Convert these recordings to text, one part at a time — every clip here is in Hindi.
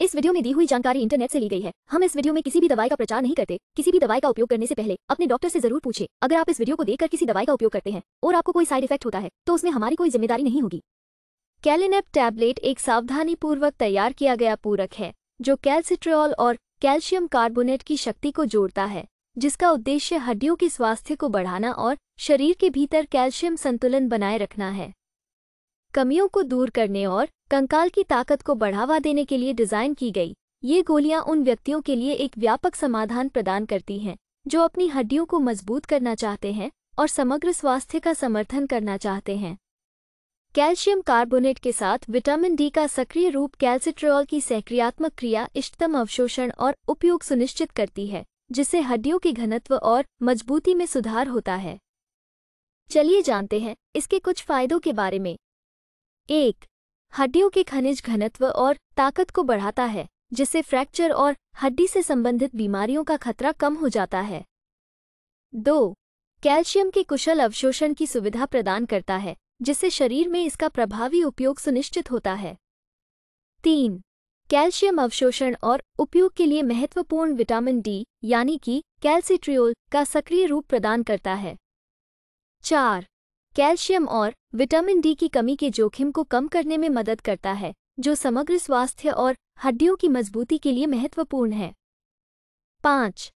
इस वीडियो में दी हुई जानकारी इंटरनेट से ली गई है हम इस वीडियो में किसी भी दवाई का प्रचार नहीं करते किसी भी दवाई का उपयोग करने से पहले अपने डॉक्टर से जरूर पूछे अगर आप इस वीडियो को देखकर किसी दवाई का उपयोग करते हैं और आपको कोई साइड इफेक्ट होता है तो उसमें हमारी कोई जिम्मेदारी नहीं होगी कैलिनेप टैबलेट एक सावधानी पूर्वक तैयार किया गया पूरक है जो कैल्सिट्रियल और कैल्शियम कार्बोनेट की शक्ति को जोड़ता है जिसका उद्देश्य हड्डियों के स्वास्थ्य को बढ़ाना और शरीर के भीतर कैल्शियम संतुलन बनाए रखना है कमियों को दूर करने और कंकाल की ताकत को बढ़ावा देने के लिए डिज़ाइन की गई ये गोलियां उन व्यक्तियों के लिए एक व्यापक समाधान प्रदान करती हैं जो अपनी हड्डियों को मजबूत करना चाहते हैं और समग्र स्वास्थ्य का समर्थन करना चाहते हैं कैल्शियम कार्बोनेट के साथ विटामिन डी का सक्रिय रूप कैल्सिट्रॉल की सहक्रियात्मक क्रिया इष्टतम अवशोषण और उपयोग सुनिश्चित करती है जिससे हड्डियों के घनत्व और मजबूती में सुधार होता है चलिए जानते हैं इसके कुछ फायदों के बारे में एक हड्डियों के खनिज घनत्व और ताकत को बढ़ाता है जिससे फ्रैक्चर और हड्डी से संबंधित बीमारियों का खतरा कम हो जाता है दो कैल्शियम के कुशल अवशोषण की सुविधा प्रदान करता है जिससे शरीर में इसका प्रभावी उपयोग सुनिश्चित होता है तीन कैल्शियम अवशोषण और उपयोग के लिए महत्वपूर्ण विटामिन डी यानी कि कैल्सिट्रियोल का सक्रिय रूप प्रदान करता है चार कैल्शियम और विटामिन डी की कमी के जोखिम को कम करने में मदद करता है जो समग्र स्वास्थ्य और हड्डियों की मजबूती के लिए महत्वपूर्ण है पाँच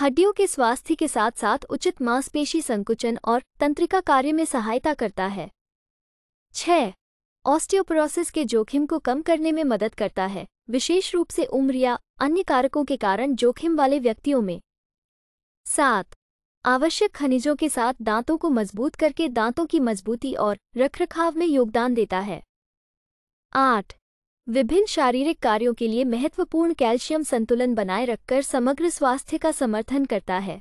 हड्डियों के स्वास्थ्य के साथ साथ उचित मांसपेशी संकुचन और तंत्रिका कार्य में सहायता करता है छ ऑस्टियोपोरोसिस के जोखिम को कम करने में मदद करता है विशेष रूप से उम्र या अन्य कारकों के कारण जोखिम वाले व्यक्तियों में सात आवश्यक खनिजों के साथ दांतों को मजबूत करके दांतों की मजबूती और रखरखाव में योगदान देता है आठ विभिन्न शारीरिक कार्यों के लिए महत्वपूर्ण कैल्शियम संतुलन बनाए रखकर समग्र स्वास्थ्य का समर्थन करता है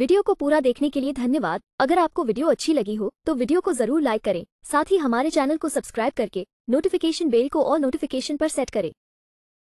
वीडियो को पूरा देखने के लिए धन्यवाद अगर आपको वीडियो अच्छी लगी हो तो वीडियो को जरूर लाइक करें साथ ही हमारे चैनल को सब्सक्राइब करके नोटिफिकेशन बेल को और नोटिफिकेशन पर सेट करें